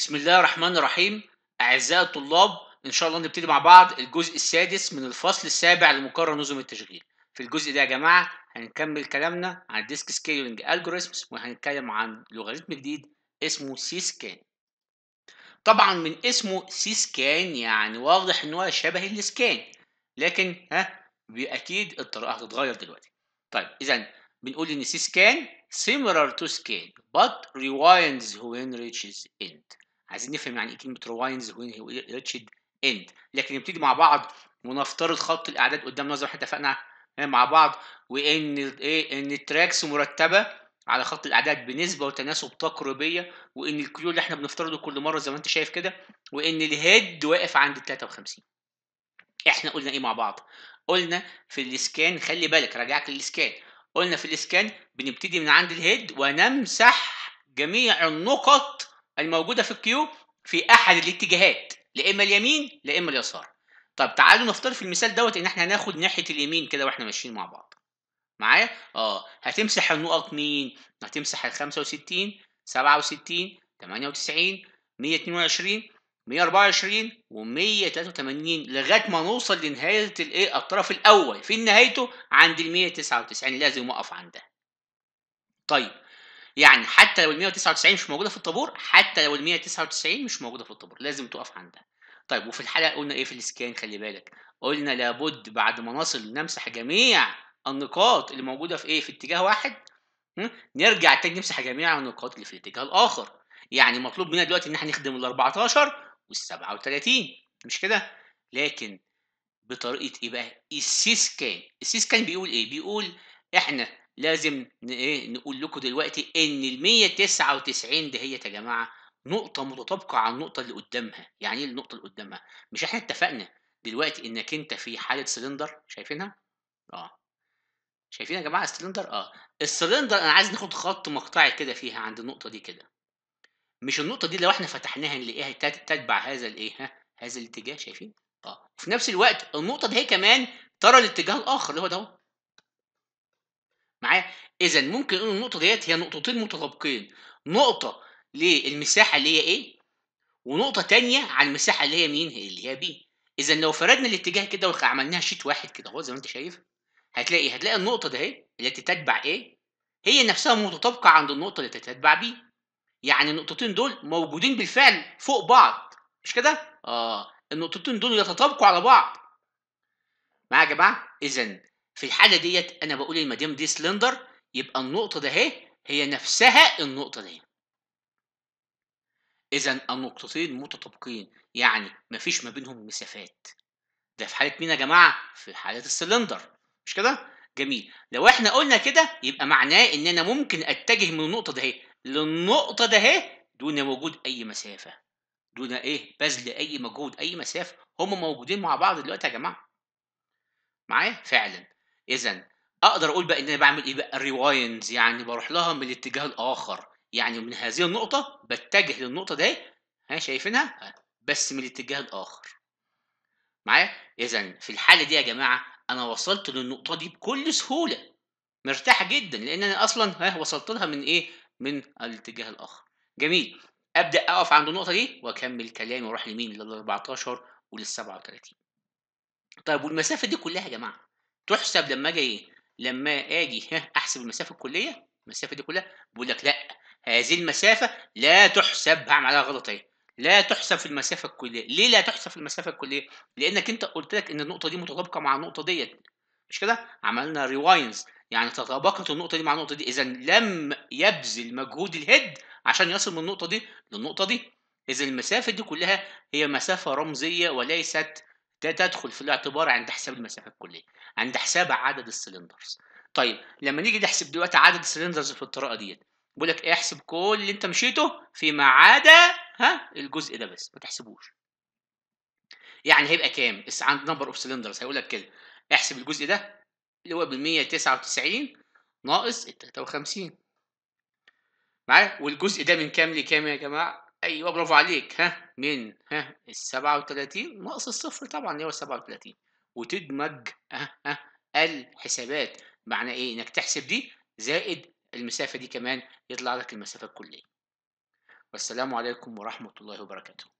بسم الله الرحمن الرحيم أعزائي الطلاب إن شاء الله نبتدي مع بعض الجزء السادس من الفصل السابع لمقرر نظم التشغيل في الجزء ده يا جماعة هنكمل كلامنا عن الديسك سكيلينج الجوريزمز وهنتكلم عن لوغاريتم جديد اسمه سي سكان طبعا من اسمه سي سكان يعني واضح إن هو شبه السكان لكن ها أكيد الطريقة هتتغير دلوقتي طيب إذا بنقول إن سي سكان similar to scan but rewinds when reaches end عايزين نفهم يعني ايه كلمه ريواينز وريتشد اند لكن نبتدي مع بعض ونفترض خط الاعداد قدام نظر احنا اتفقنا مع بعض وان ايه ان التراكس مرتبه على خط الاعداد بنسبه وتناسب تقريبيه وان الكيو اللي احنا بنفترضه كل مره زي ما انت شايف كده وان الهيد واقف عند 53 احنا قلنا ايه مع بعض قلنا في الاسكان خلي بالك راجعك للاسكان قلنا في الاسكان بنبتدي من عند الهيد ونمسح جميع النقط الموجوده في الكيوب في احد الاتجاهات لا اما اليمين لا اما اليسار طب تعالوا نفترض في المثال دوت ان احنا هناخد ناحيه اليمين كده واحنا ماشيين مع بعض معايا اه هتمسح النقط مين هتمسح ال 65 67 98 122 124 و 183 لغايه ما نوصل لنهايه الايه الطرف الاول في نهايته عند ال 199 لازم اقف عندها طيب يعني حتى لو ال 199 مش موجوده في الطابور حتى لو ال 199 مش موجوده في الطابور لازم تقف عندها طيب وفي الحلقه قلنا ايه في السكان خلي بالك قلنا لابد بعد ما نصل نمسح جميع النقاط اللي موجوده في ايه في اتجاه واحد نرجع تاني نمسح جميع النقاط اللي في الاتجاه الاخر يعني مطلوب منا دلوقتي ان احنا نخدم ال 14 وال 37 مش كده لكن بطريقه ايه بقى السيسكان السيسكان بيقول ايه بيقول احنا لازم ايه نقول لكم دلوقتي ان ال 199 دهيت يا جماعه نقطه متطابقه على النقطه اللي قدامها يعني ايه النقطه اللي قدامها مش احنا اتفقنا دلوقتي انك انت في حاله سلندر شايفينها اه شايفين يا جماعه السلندر اه السلندر انا عايز ناخد خط مقطعي كده فيها عند النقطه دي كده مش النقطه دي لو احنا فتحناها نلاقيها تتبع هذا الايه هذا الاتجاه شايفين اه وفي نفس الوقت النقطه دي هي كمان ترى الاتجاه الاخر اللي هو ده معايا اذا ممكن نقول النقطه ديت هي نقطتين متطابقين نقطه للمساحه اللي هي ايه ونقطه تانية على المساحه اللي هي مين اللي هي بي اذا لو فردنا الاتجاه كده وعملناها شيت واحد كده اهو زي ما انت شايف هتلاقي هتلاقي النقطه ده اهي التي تتبع ايه هي نفسها متطابقه عند النقطه التي تتبع بي يعني النقطتين دول موجودين بالفعل فوق بعض مش كده اه النقطتين دول يتطابقوا على بعض معايا يا جماعه اذا في الحالة ديت أنا بقول المدام إيه، دي سلندر يبقى النقطة ده هي, هي نفسها النقطة دي إذا النقطتين متطابقين يعني مفيش ما بينهم مسافات ده في حالة مين يا جماعة؟ في حالة السلندر مش كده؟ جميل لو احنا قلنا كده يبقى معناه ان انا ممكن اتجه من النقطه ده للنقطه ده دون وجود اي مسافه دون ايه بذل اي مجهود اي مسافه هم موجودين مع بعض دلوقتي يا جماعه معايا فعلا اذا اقدر اقول بقى ان انا بعمل ايه بقى ريوايندز يعني بروح لها من الاتجاه الاخر يعني من هذه النقطه بتجه للنقطه دي ها شايفينها بس من الاتجاه الاخر معايا اذا في الحاله دي يا جماعه انا وصلت للنقطه دي بكل سهوله مرتاح جدا لان انا اصلا ها وصلت لها من ايه من الاتجاه الاخر جميل ابدا اقف عند النقطه دي واكمل كلامي واروح لمين لل 14 ولل 37 طيب والمسافه دي كلها يا جماعه تحسب لما اجي ايه لما اجي ها احسب المسافه الكليه المسافه دي كلها بقول لك لا هذه المسافه لا تحسب هعمل عليها غلط اهي لا تحسب في المسافه الكليه ليه لا تحسب في المسافه الكليه لانك انت قلت لك ان النقطه دي متطابقه مع النقطه ديت مش كده عملنا ريواينز يعني تطابقت النقطه دي مع النقطه دي اذا لم يبذل مجهود الهيد عشان يصل من النقطه دي للنقطه دي اذا المسافه دي كلها هي مسافه رمزيه وليست ده تدخل في الاعتبار عند حساب المسافه الكليه عند حساب عدد السلندرز طيب لما نيجي نحسب دلوقتي عدد السلندرز في الطريقه ديت بيقول لك احسب كل اللي انت مشيته فيما عدا ها الجزء ده بس ما تحسبوش يعني هيبقى كام عند نمبر اوف سلندرز هيقول لك كده احسب الجزء ده اللي هو بال 199 ناقص ال 53 معايا والجزء ده من كام لكام يا جماعه ايوه برافو عليك ها من ها ال 37 ناقص الصفر طبعا اللي هو 37 وتدمج ها ها الحسابات معنى ايه انك تحسب دي زائد المسافه دي كمان يطلع لك المسافه الكليه والسلام عليكم ورحمه الله وبركاته